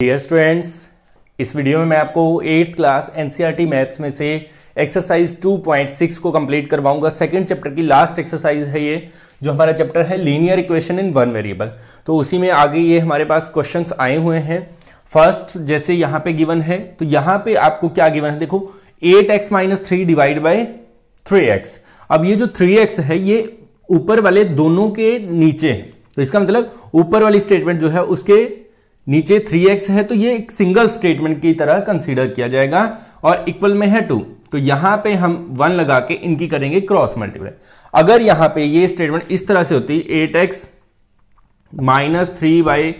dear students इस video में मैं आपको एट्थ क्लास एनसीईआरटी मैथ्स में से एक्सरसाइज 2.6 को कंप्लीट करवाऊंगा सेकंड चैप्टर की लास्ट एक्सरसाइज है ये जो हमारा चैप्टर है linear equation in one variable तो उसी में आगे ये हमारे पास क्वेश्चंस आए हुए हैं फर्स्ट जैसे यहाँ पे गिवन है तो यहाँ पे आपको क्या गिवन है देखो eight X minus three divide by three X अब ये जो थ्री एक्स है ये ऊपर वाले दोनों के नीचे है तो इसका मतलब ऊपर वाली स्टेटमेंट जो है उसके नीचे 3x है तो ये एक सिंगल स्टेटमेंट की तरह कंसीडर किया जाएगा और इक्वल में है टू तो यहां पे हम वन लगा के इनकी करेंगे क्रॉस मल्टीप्लाई अगर यहां पे ये स्टेटमेंट इस तरह से होती eight X minus three by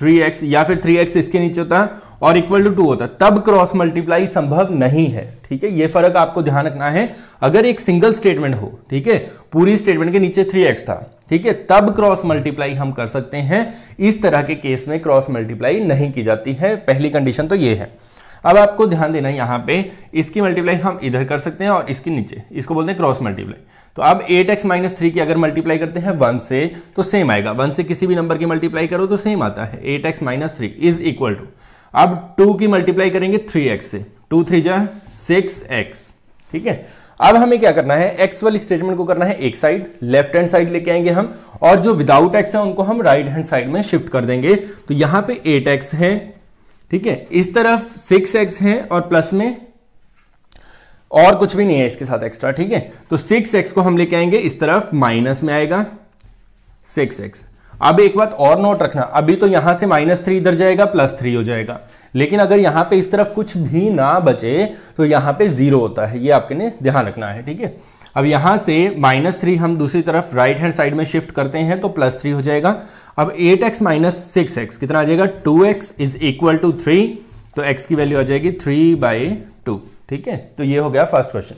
three X या फिर थ्री एक्स इसके नीचे होता और इक्वल टू टू होता तब क्रॉस मल्टीप्लाई संभव नहीं है ठीक है ये फर्क आपको ध्यान रखना है अगर एक सिंगल स्टेटमेंट हो ठीक है पूरी स्टेटमेंट के नीचे थ्री एक्स था ठीक है तब क्रॉस मल्टीप्लाई हम कर सकते हैं इस तरह के केस में क्रॉस मल्टीप्लाई नहीं की जाती है पहली कंडीशन तो ये है अब आपको ध्यान देना है पर पे इसकी मल्टीप्लाई हम इधर कर सकते हैं और इसके नीचे इसको बोलते हैं क्रॉस मल्टीप्लाई तो अब एट एक्स माइनस थ्री की अगर मल्टीप्लाई करते हैं वन से तो सेम आएगा वन से किसी भी नंबर की मल्टीप्लाई करो तो सेम आता है eight X minus three is equal to अब टू की मल्टीप्लाई करेंगे थ्री एक्स से टू थ्री जा सिक्स एक्स ठीक है अब हमें क्या करना है एक्स वाली स्टेटमेंट को करना है एक साइड लेफ्ट हैंड साइड लेके आएंगे हम और जो विदाउट एक्स है उनको हम राइट हैंड साइड में शिफ्ट कर देंगे तो यहां पे एट एक्स है ठीक है इस तरफ सिक्स एक्स है और प्लस में और कुछ भी नहीं है इसके साथ एक्स्ट्रा ठीक है तो सिक्स एक्स को हम लेके आएंगे इस तरफ माइनस में आएगा सिक्स एक्स अब एक बात और नोट रखना अभी तो यहां से माइनस थ्री इधर जाएगा प्लस थ्री हो जाएगा लेकिन अगर यहां पे इस तरफ कुछ भी ना बचे तो यहां पे जीरो होता है ये आपके ने ध्यान रखना है ठीक है अब यहां से माइनस थ्री हम दूसरी तरफ राइट हैंड साइड में शिफ्ट करते हैं तो प्लस थ्री हो जाएगा अब eight X minus six X कितना आ जाएगा two x is equal to three तो एक्स की वैल्यू आ जाएगी थ्री बाई टू ठीक है तो ये हो गया फर्स्ट क्वेश्चन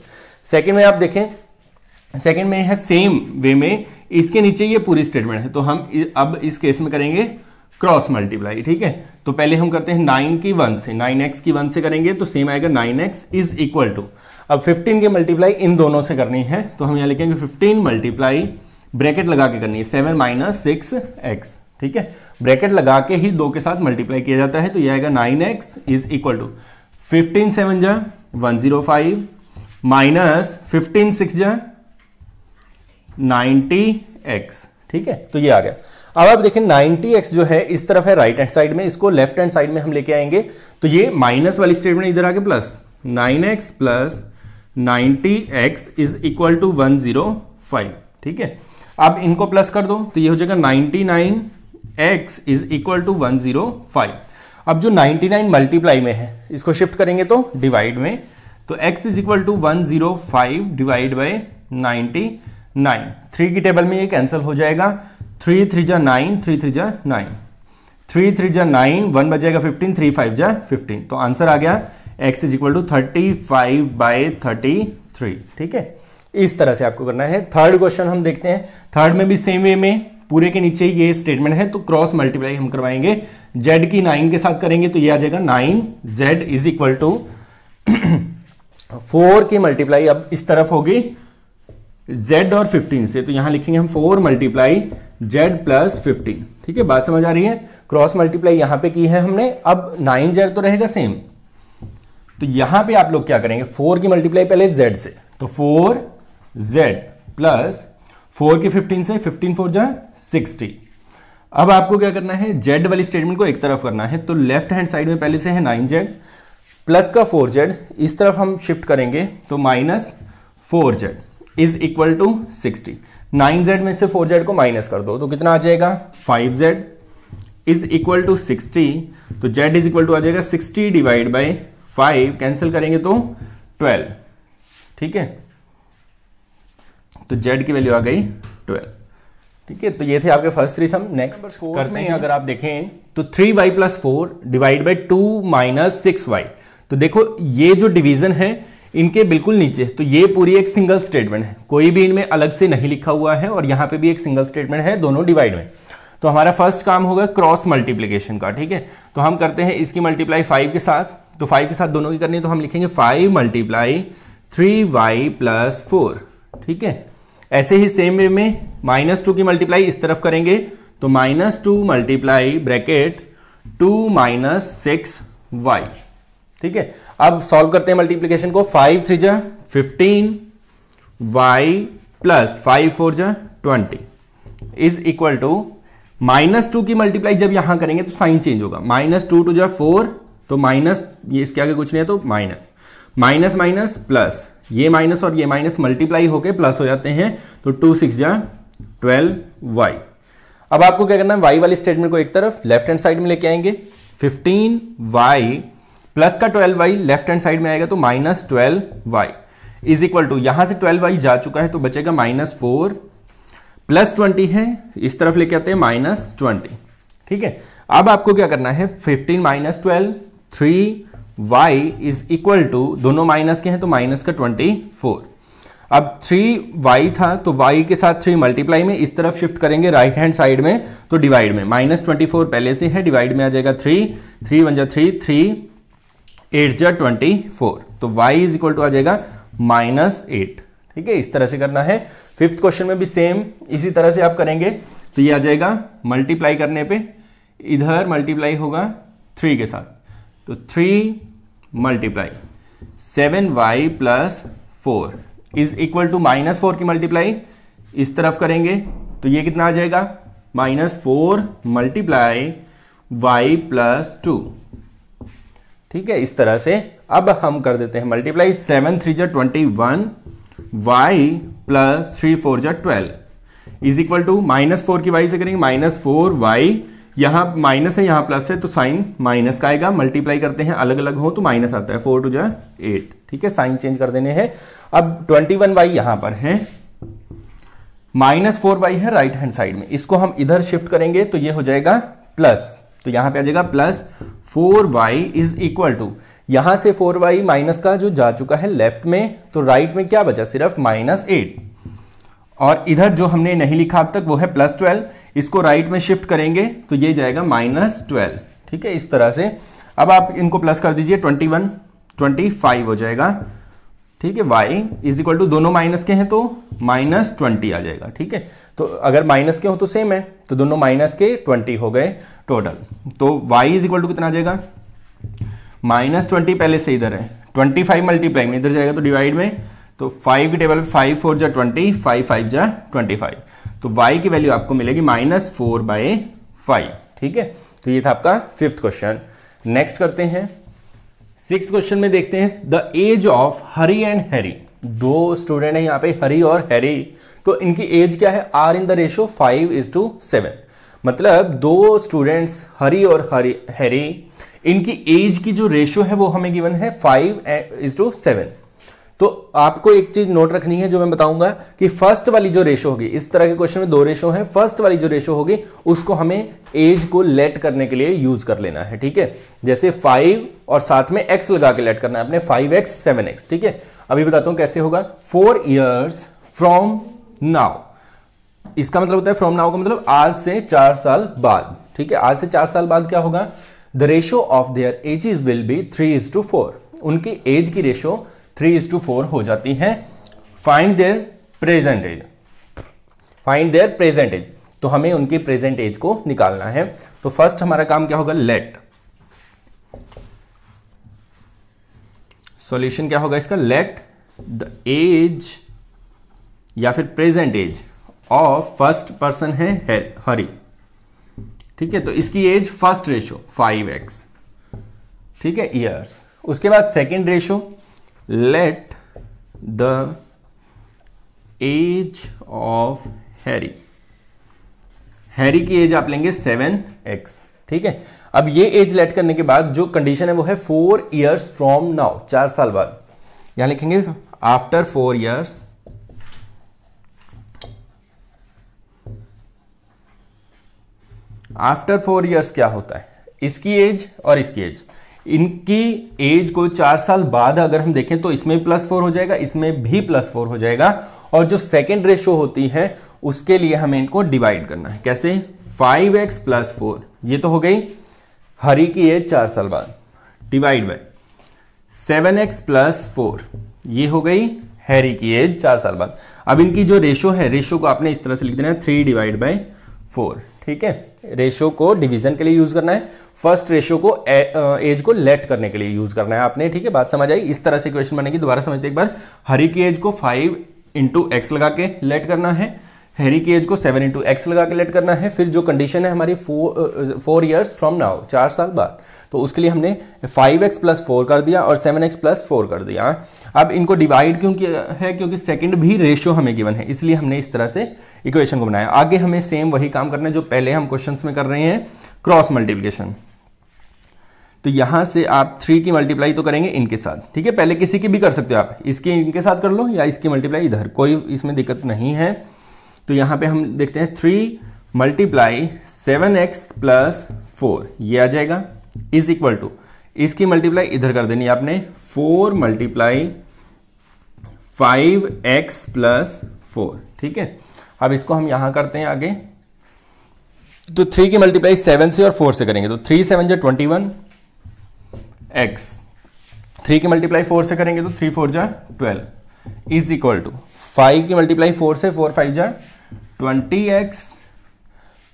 सेकेंड में आप देखें सेकेंड में है सेम वे में इसके नीचे ये पूरी स्टेटमेंट है तो हम अब इस केस में करेंगे क्रॉस मल्टीप्लाई ठीक है तो पहले हम करते हैं नाइन की वन से नाइन एक्स की वन से करेंगे तो सेम आएगा nine X is equal to अब फिफ्टीन की मल्टीप्लाई इन दोनों से करनी है तो हम यहां लिखेंगे फिफ्टीन मल्टीप्लाई ब्रैकेट लगा के करनी है सेवन माइनस सिक्स एक्स ठीक है ब्रैकेट लगा के ही दो के साथ मल्टीप्लाई किया जाता है तो यह आएगा nine X is equal to fifteen seven जा one zero five minus fifteen six जो है नाइन्टी एक्स ठीक है तो ये आ गया अब आप देखें 90x जो है इस तरफ है राइट हैंड साइड में इसको लेफ्ट हैंड साइड में हम लेके आएंगे तो ये माइनस वाली स्टेटमेंट इधर आके plus 9x plus 90x is equal to 105 ठीक है अब इनको प्लस कर दो तो ये हो जाएगा 99x इज इक्वल टू 105 अब जो 99 मल्टीप्लाई में है इसको शिफ्ट करेंगे तो डिवाइड में तो x is equal to one zero five divide by ninety nine three की टेबल में ये कैंसिल हो जाएगा थ्री थ्री जा नाइन थ्री थ्री जा नाइन थ्री थ्री जा नाइन वन बजेगा फिफ्टीन थ्री फाइव जा फिफ्टीन तो आंसर आ गया X is equal to thirty five by thirty three ठीक है इस तरह से आपको करना है थर्ड क्वेश्चन हम देखते हैं थर्ड में भी सेम वे में पूरे के नीचे ये स्टेटमेंट है तो क्रॉस मल्टीप्लाई हम करवाएंगे जेड की नाइन के साथ करेंगे तो ये आ जाएगा nine Z is equal to four की मल्टीप्लाई अब इस तरफ होगी जेड और फिफ्टीन से तो यहां लिखेंगे हम four multiply Z plus fifteen ठीक है बात समझ आ रही है क्रॉस मल्टीप्लाई यहां पे की है हमने अब नाइन जेड तो रहेगा सेम तो यहां पे आप लोग क्या करेंगे फोर की मल्टीप्लाई पहले जेड से तो फोर जेड प्लस फोर की फिफ्टीन से फिफ्टीन फोर जो सिक्सटी अब आपको क्या करना है जेड वाली स्टेटमेंट को एक तरफ करना है तो लेफ्ट हैंड साइड में पहले से है नाइन जेड प्लस का फोर जेड इस तरफ हम शिफ्ट करेंगे तो minus four Z is equal to sixty nine Z में से फोर जेड को माइनस कर दो तो कितना आ जाएगा five Z is equal to sixty तो जेड इज इक्वल टू आ जाएगा sixty divide by five cancel करेंगे तो ट्वेल्व ठीक है तो जेड की वैल्यू आ गई ट्वेल्व ठीक है तो ये थे आपके फर्स्ट थ्री सम नेक्स्ट करते हैं अगर आप देखें तो three Y plus four divide by two minus six Y तो देखो ये जो डिवीजन है इनके बिल्कुल नीचे तो ये पूरी एक सिंगल स्टेटमेंट है कोई भी इनमें अलग से नहीं लिखा हुआ है और यहां पे भी एक सिंगल स्टेटमेंट है दोनों डिवाइड में तो हमारा फर्स्ट काम होगा क्रॉस मल्टीप्लीकेशन का ठीक है तो हम करते हैं इसकी मल्टीप्लाई फाइव के साथ तो फाइव के साथ दोनों की करनी है तो हम लिखेंगे five multiply three Y plus four ठीक है ऐसे ही सेम वे में माइनस टू की मल्टीप्लाई इस तरफ करेंगे तो minus two multiply bracket two minus six Y ठीक है अब सॉल्व करते हैं मल्टीप्लीकेशन को फाइव थ्री जा fifteen Y plus five four जा twenty is equal to minus two की मल्टीप्लाई जब यहां करेंगे तो साइन चेंज होगा माइनस टू टू जा फोर तो माइनस ये इसके आगे कुछ नहीं है तो माइनस माइनस माइनस प्लस ये माइनस और ये माइनस मल्टीप्लाई होकर प्लस हो जाते हैं तो टू सिक्स या ट्वेल्व वाई अब आपको क्या करना है वाई वाली स्टेटमेंट को एक तरफ लेफ्ट हैंड साइड में लेके आएंगे फिफ्टीन वाई प्लस का twelve Y left hand side में आएगा तो minus twelve Y is equal to यहां से ट्वेल्व वाई जा चुका है तो बचेगा माइनस फोर प्लस ट्वेंटी है इस तरफ लेके आते हैं माइनस ट्वेंटी ठीक है अब आपको क्या करना है fifteen minus twelve three y is equal to दोनों माइनस के हैं तो माइनस का 24 अब 3y था तो y के साथ 3 मल्टीप्लाई में इस तरफ शिफ्ट करेंगे राइट हैंड साइड में तो डिवाइड में माइनस ट्वेंटी पहले से है डिवाइड में आ जाएगा 3 थ्री वन जा थ्री थ्री एट जा ट्वेंटी तो y इज इक्वल टू आ जाएगा माइनस एट ठीक है इस तरह से करना है फिफ्थ क्वेश्चन में भी सेम इसी तरह से आप करेंगे तो ये आ जाएगा मल्टीप्लाई करने पे इधर मल्टीप्लाई होगा थ्री के साथ तो three multiply seven Y plus four is equal to minus four की मल्टीप्लाई इस तरफ करेंगे तो ये कितना आ जाएगा minus four multiply Y plus two ठीक है इस तरह से अब हम कर देते हैं मल्टीप्लाई सेवन थ्री जो twenty one Y plus three four जो twelve is equal to minus four की वाई से करेंगे माइनस फोर वाई यहाँ माइनस है यहाँ प्लस है तो साइन माइनस का आएगा मल्टीप्लाई करते हैं अलग अलग हो तो माइनस आता है फोर टू जो एट ठीक है साइन चेंज कर देने हैं अब ट्वेंटी वन वाई यहाँ पर है माइनस फोर वाई है राइट हैंड साइड में इसको हम इधर शिफ्ट करेंगे तो ये हो जाएगा प्लस तो यहाँ पे आ जाएगा plus four Y is equal to यहाँ से फोर वाई माइनस का जो जा चुका है लेफ्ट में तो राइट में क्या बचा सिर्फ माइनस एट और इधर जो हमने नहीं लिखा अब तक वो है प्लस ट्वेल्व इसको राइट में शिफ्ट करेंगे तो ये जाएगा माइनस ट्वेल्व ठीक है इस तरह से अब आप इनको प्लस कर दीजिए ट्वेंटी वन ट्वेंटी फाइव हो जाएगा ठीक है वाई इज इक्वल टू दोनों माइनस के हैं तो माइनस ट्वेंटी आ जाएगा ठीक है तो अगर माइनस के हो तो सेम है तो दोनों माइनस के ट्वेंटी हो गए टोटल तो वाई इज इक्वल टू कितना आ जाएगा माइनस ट्वेंटी पहले से इधर है ट्वेंटी फाइव मल्टीप्लाई में इधर जाएगा तो डिवाइड में तो फाइव की टेबल फाइव फोर जा ट्वेंटी फाइव फाइव जा ट्वेंटी फाइव तो वाई की वैल्यू आपको मिलेगी माइनस फोर बाई फाइव ठीक है तो ये था आपका फिफ्थ क्वेश्चन नेक्स्ट करते हैं सिक्स क्वेश्चन में देखते हैं the age of Hari and Harry दो स्टूडेंट हैं यहाँ पे हरी और हैरी तो इनकी एज क्या है are in the ratio five is to seven मतलब दो स्टूडेंट्स हरी और हरी हैरी इनकी एज की जो रेशो है वो हमें गिवन है फाइव इज टू सेवन तो आपको एक चीज नोट रखनी है जो मैं बताऊंगा कि फर्स्ट वाली जो रेशो होगी इस तरह के क्वेश्चन में दो रेशो हैं फर्स्ट वाली जो रेशो होगी उसको हमें एज को लेट करने के लिए यूज कर लेना है ठीक है जैसे फाइव और साथ में एक्स लगा के लेट करना है अपने फाइव एक्स सेवन एक्स ठीक है अभी बताता हूं कैसे होगा फोर ईयर्स फ्रॉम नाउ इसका मतलब होता है फ्रॉम नाउ का मतलब आज से चार साल बाद ठीक है आज से चार साल बाद क्या होगा the ratio of their ages will be three is to four उनकी एज की ratio three is to four हो जाती है find their present age find their present age तो हमें उनकी प्रेजेंट एज को निकालना है तो फर्स्ट हमारा काम क्या होगा लेट सॉल्यूशन क्या होगा इसका लेट द एज या फिर present age of first person है हरी ठीक है तो इसकी age first ratio five X ठीक है इयर्स उसके बाद second ratio let the age of Harry Harry की एज आप लेंगे सेवन एक्स ठीक है अब ये एज लेट करने के बाद जो कंडीशन है वो है फोर ईयर्स फ्रॉम नाउ चार साल बाद यहां लिखेंगे after four years after four years क्या होता है इसकी एज और इसकी एज इनकी एज को चार साल बाद अगर हम देखें तो इसमें प्लस फोर हो जाएगा इसमें भी प्लस फोर हो जाएगा और जो सेकेंड रेशो होती है उसके लिए हमें इनको डिवाइड करना है कैसे फाइव एक्स प्लस फोर ये तो हो गई हरी की एज चार साल बाद divide by seven x plus four ये हो गई हैरी की एज चार साल बाद अब इनकी जो रेशो है रेशो को आपने इस तरह से लिख देना है थ्री डिवाइड बाय फोर ठीक है रेशो को डिवीजन के लिए यूज करना है फर्स्ट रेशो को ए, एज को लेट करने के लिए यूज करना है आपने ठीक है बात समझ आई इस तरह से क्वेश्चन बनेगी दोबारा समझते एक बार हरी की एज को फाइव इंटू एक्स लगा के लेट करना है हैरी की एज को सेवन इंटू एक्स लगा के लेट करना है फिर जो कंडीशन है हमारी four four years from now चार साल बाद तो उसके लिए हमने 5x प्लस फोर कर दिया और 7x प्लस फोर कर दिया अब इनको डिवाइड क्यों किया है क्योंकि सेकंड भी रेशियो हमें गिवन है इसलिए हमने इस तरह से इक्वेशन को बनाया आगे हमें सेम वही काम करना है जो पहले हम क्वेश्चन में कर रहे हैं क्रॉस मल्टीप्लीकेशन तो यहां से आप थ्री की मल्टीप्लाई तो करेंगे इनके साथ ठीक है पहले किसी की भी कर सकते हो आप इसकी इनके साथ कर लो या इसकी मल्टीप्लाई इधर कोई इसमें दिक्कत नहीं है तो यहां पे हम देखते हैं three multiply seven x plus four ये आ जाएगा इज इक्वल टू इसकी मल्टीप्लाई इधर कर देनी आपने four multiply five x plus four ठीक है अब इसको हम यहां करते हैं आगे तो थ्री की मल्टीप्लाई सेवन से और फोर से करेंगे तो थ्री सेवन जो ट्वेंटी वन एक्स थ्री की मल्टीप्लाई फोर से करेंगे तो थ्री फोर जा twelve is equal to five की मल्टीप्लाई फोर से फोर फाइव जा twenty x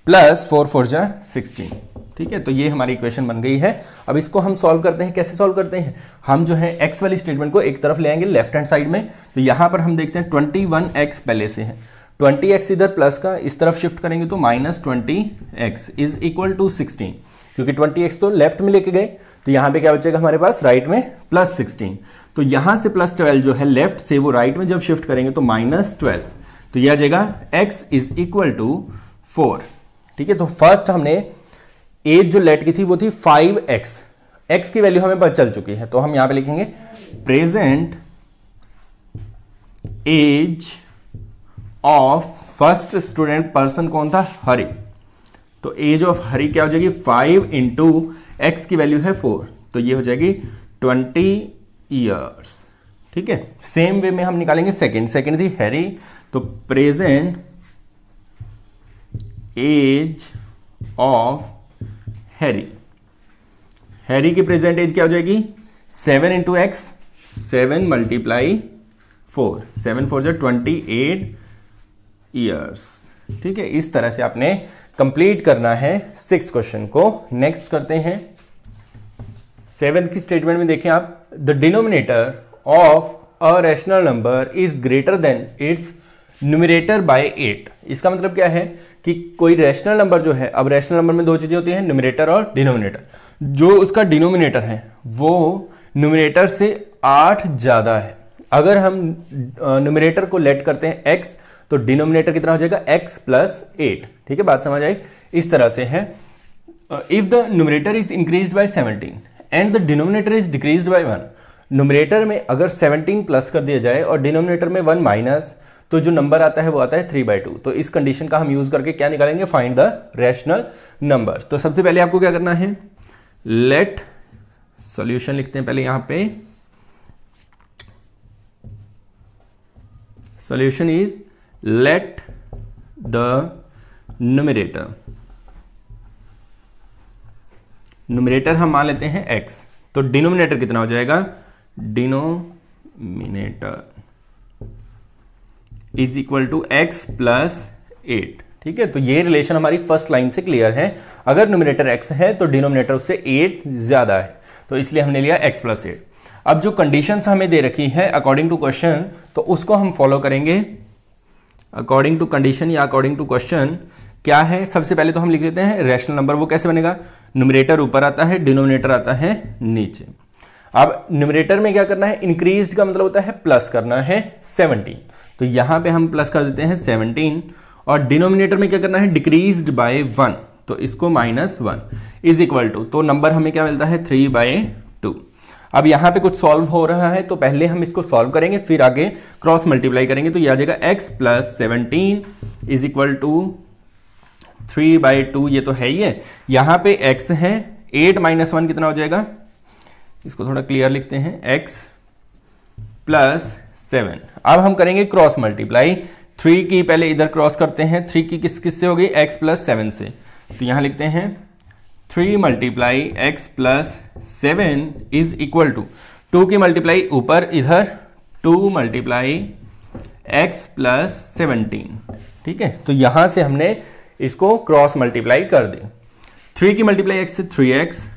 plus four four जा सिक्सटीन ठीक है तो ये हमारी इक्वेशन बन गई है अब इसको हम सॉल्व करते हैं कैसे सॉल्व करते हैं हम जो है एक्स वाली स्टेटमेंट को एक तरफ ले आएंगे लेफ्ट हैंड साइड में तो यहां पर हम देखते हैं ट्वेंटी वन एक्स पहले से है ट्वेंटी एक्स इधर प्लस का इस तरफ शिफ्ट करेंगे तो minus twenty x is equal to sixteen क्योंकि ट्वेंटी एक्स तो लेफ्ट में लेके गए तो यहां पे क्या बचेगा हमारे पास राइट में प्लस सिक्सटीन तो यहां से प्लस ट्वेल्व जो है लेफ्ट से वो राइट में जब शिफ्ट करेंगे तो माइनस ट्वेल्व तो यह आ जाएगा x is equal to four ठीक है तो फर्स्ट हमने एज जो लेट की थी वो थी फाइव एक्स एक्स की वैल्यू हमें पता चल चुकी है तो हम यहां पे लिखेंगे present age of first student person कौन था हरी तो एज ऑफ हरी क्या हो जाएगी फाइव इंटू एक्स की वैल्यू है फोर तो ये हो जाएगी ट्वेंटी ईयर्स ठीक है सेम वे में हम निकालेंगे सेकेंड सेकेंड थी हैरी तो present age of Harry Harry की प्रेजेंट एज क्या हो जाएगी seven into x seven multiply four seven four जो ट्वेंटी एट ईयर्स ठीक है इस तरह से आपने कंप्लीट करना है सिक्स क्वेश्चन को नेक्स्ट करते हैं सेवेंथ की स्टेटमेंट में देखें आप the denominator of a rational number is greater than its numerator by eight इसका मतलब क्या है कि कोई रैशनल नंबर जो है अब रैशनल नंबर में दो चीज़ें होती हैं न्यूमिनेटर और डिनोमिनेटर जो उसका डिनोमिनेटर है वो न्यूमिनेटर से आठ ज़्यादा है अगर हम न्यूमिनेटर को लेट करते हैं एक्स तो डिनोमिनेटर कितना हो जाएगा एक्स प्लस एट ठीक है बात समझ आई इस तरह से है if the numerator is increase by seventeen and the denominator is decrease by one numerator में अगर सेवनटीन प्लस कर दिया जाए और डिनोमिनेटर में वन माइनस तो जो नंबर आता है वो आता है थ्री बाई टू तो इस कंडीशन का हम यूज़ करके क्या निकालेंगे फाइंड द रैशनल नंबर तो सबसे पहले आपको क्या करना है लेट सोल्यूशन लिखते हैं पहले यहां पे solution is let the numerator numerator हम मान लेते हैं एक्स तो डिनोमिनेटर कितना हो जाएगा denominator is equal to x plus eight ठीक है तो ये रिलेशन हमारी फर्स्ट लाइन से क्लियर है अगर न्यूमिनेटर एक्स है तो डिनोमिनेटर उससे एट ज़्यादा है तो इसलिए हमने लिया एक्स प्लस एट अब जो कंडीशंस हमें दे रखी है अकॉर्डिंग टू क्वेश्चन तो उसको हम फॉलो करेंगे अकॉर्डिंग टू कंडीशन या अकॉर्डिंग टू क्वेश्चन क्या है सबसे पहले तो हम लिख देते हैं रैशनल नंबर वो कैसे बनेगा न्यूमिनेटर ऊपर आता है डिनोमिनेटर आता है नीचे अब न्यूमिनेटर में क्या करना है इंक्रीज का मतलब होता है प्लस करना है सेवनटीन तो यहां पे हम प्लस कर देते हैं सेवनटीन और डिनोमिनेटर में क्या करना है डिक्रीज बाय वन तो इसको minus one is equal to तो नंबर हमें क्या मिलता है थ्री बाय टू अब यहां पे कुछ सॉल्व हो रहा है तो पहले हम इसको सॉल्व करेंगे फिर आगे क्रॉस मल्टीप्लाई करेंगे तो यह आ जाएगा x plus seventeen is equal to three by two ये तो है ही है यहां पे एक्स है एट माइनस वन कितना हो जाएगा इसको थोड़ा क्लियर लिखते हैं एक्स प्लस सेवन अब हम करेंगे क्रॉस मल्टीप्लाई थ्री की पहले इधर क्रॉस करते हैं थ्री की किस किस से होगी एक्स प्लस सेवन से तो यहां लिखते हैं three multiply x plus seven is equal to two की मल्टीप्लाई ऊपर इधर two multiply x plus seventeen ठीक है तो यहां से हमने इसको क्रॉस मल्टीप्लाई कर दी थ्री की मल्टीप्लाई एक्स से three x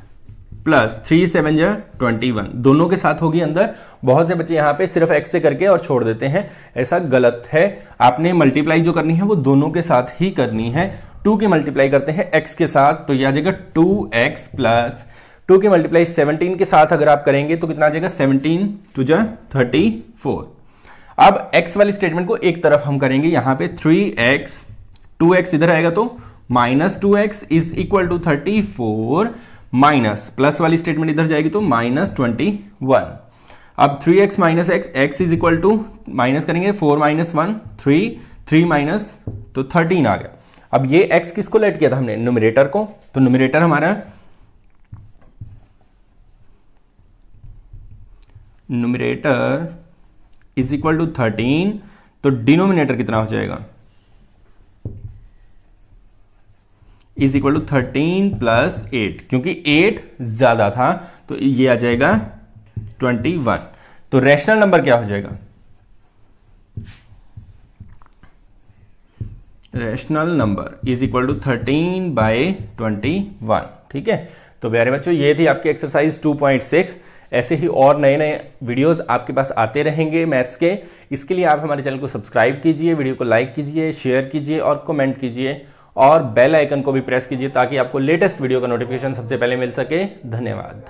plus three seven जो ट्वेंटी वन दोनों के साथ होगी अंदर बहुत से बच्चे यहाँ पे सिर्फ एक्स से करके और छोड़ देते हैं ऐसा गलत है आपने मल्टीप्लाई जो करनी है वो दोनों के साथ ही करनी है टू की मल्टीप्लाई करते हैं एक्स के साथ तो यह आ जाएगा टू एक्स प्लस टू की मल्टीप्लाई सेवनटीन के साथ अगर आप करेंगे तो कितना आ जाएगा सेवनटीन टू जो थर्टी फोर अब एक्स वाली स्टेटमेंट को एक तरफ हम करेंगे यहाँ पे थ्री एक्स टू एक्स इधर आएगा तो minus two x is equal to thirty four minus plus वाली स्टेटमेंट इधर जाएगी तो माइनस ट्वेंटी वन अब three x minus x x is equal to minus करेंगे four minus one three three minus तो थर्टीन आ गया अब ये एक्स किसको लेट किया था हमने नोमिनेटर को तो नोमिनेटर हमारा numerator is equal to thirteen तो डिनोमिनेटर कितना हो जाएगा is equal to thirteen plus eight क्योंकि एट ज्यादा था तो ये आ जाएगा ट्वेंटी वन तो रैशनल नंबर क्या हो जाएगा rational number is equal to thirteen by twenty one ठीक है तो प्यारे बच्चों ये थी आपकी एक्सरसाइज 2.6 ऐसे ही और नए नए वीडियोस आपके पास आते रहेंगे मैथ्स के इसके लिए आप हमारे चैनल को सब्सक्राइब कीजिए वीडियो को लाइक कीजिए शेयर कीजिए और कमेंट कीजिए और बेल आइकन को भी प्रेस कीजिए ताकि आपको लेटेस्ट वीडियो का नोटिफिकेशन सबसे पहले मिल सके धन्यवाद